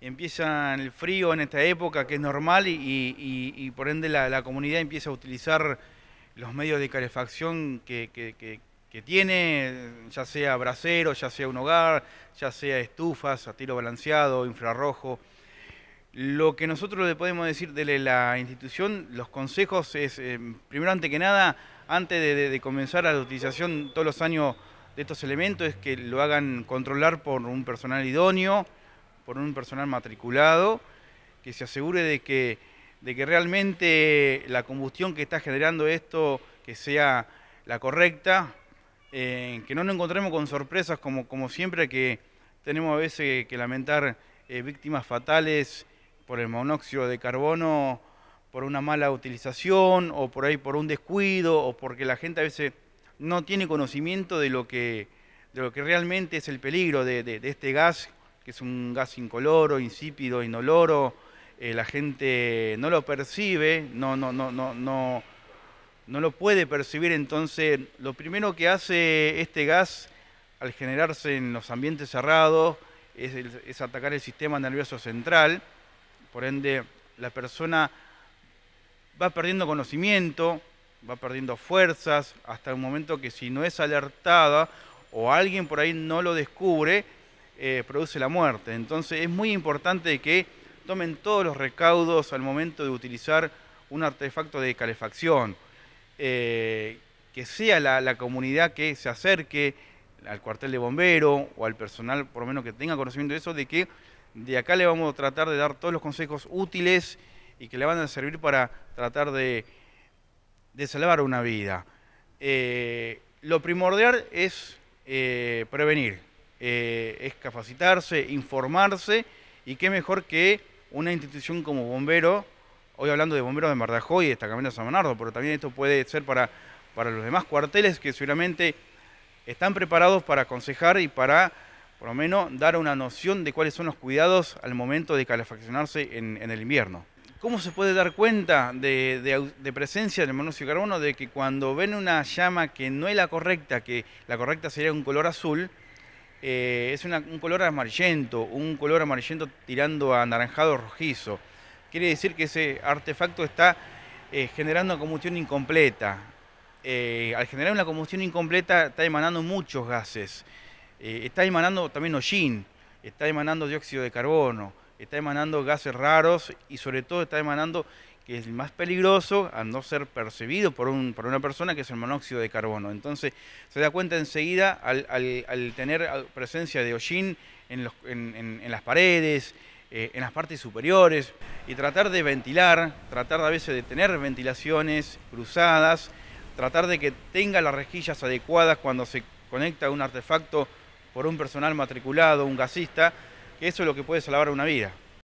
empieza el frío en esta época, que es normal, y, por ende la, comunidad empieza a utilizar los medios de calefacción que, tiene, ya sea brasero, ya sea un hogar, ya sea estufas, a tiro balanceado, infrarrojo. Lo que nosotros le podemos decir de la institución, los consejos es, eh, primero, antes que nada, antes de, de comenzar a la utilización todos los años de estos elementos, es que lo hagan controlar por un personal idóneo, por un personal matriculado que se asegure de que, de que realmente la combustión que está generando esto que sea la correcta, eh, que no nos encontremos con sorpresas como, como siempre que tenemos a veces que lamentar eh, víctimas fatales por el monóxido de carbono, por una mala utilización o por ahí por un descuido o porque la gente a veces no tiene conocimiento de lo que, de lo que realmente es el peligro de este gas es un gas incoloro, insípido, inoloro, eh, la gente no lo percibe, no, no, no, no, no, no lo puede percibir, entonces lo primero que hace este gas al generarse en los ambientes cerrados es, es atacar el sistema nervioso central, por ende la persona va perdiendo conocimiento, va perdiendo fuerzas, hasta un momento que si no es alertada o alguien por ahí no lo descubre, eh, produce la muerte. Entonces es muy importante que tomen todos los recaudos al momento de utilizar un artefacto de calefacción, eh, que sea la, comunidad que se acerque al cuartel de bombero o al personal, por lo menos que tenga conocimiento de eso, de que de acá le vamos a tratar de dar todos los consejos útiles y que le van a servir para tratar de, salvar una vida. Eh, lo primordial es prevenir, eh, es capacitarse, informarse y qué mejor que una institución como bombero, hoy hablando de bomberos de Mardajoy y de Destacamento de San Bernardo, pero también esto puede ser para, los demás cuarteles que seguramente están preparados para aconsejar y para, por lo menos, dar una noción de cuáles son los cuidados al momento de calefaccionarse en, el invierno. ¿Cómo se puede dar cuenta de, de, de presencia del monóxido de carbono? De que cuando ven una llama que no es la correcta, que la correcta sería un color azul, eh, es un color amarillento, un color amarillento tirando a anaranjado rojizo. Quiere decir que ese artefacto está eh, generando una combustión incompleta. Eh, al generar una combustión incompleta está emanando muchos gases. está emanando también hollín, está emanando dióxido de carbono, está emanando gases raros y sobre todo está emanando que es el más peligroso al no ser percibido por, un, por una persona, que es el monóxido de carbono. Entonces se da cuenta enseguida al, tener presencia de hollín en, los, las paredes, eh, en las partes superiores, y tratar de ventilar, tratar de, a veces de tener ventilaciones cruzadas, tratar de que tenga las rejillas adecuadas cuando se conecta un artefacto por un personal matriculado, un gasista, eso es lo que puede salvar una vida.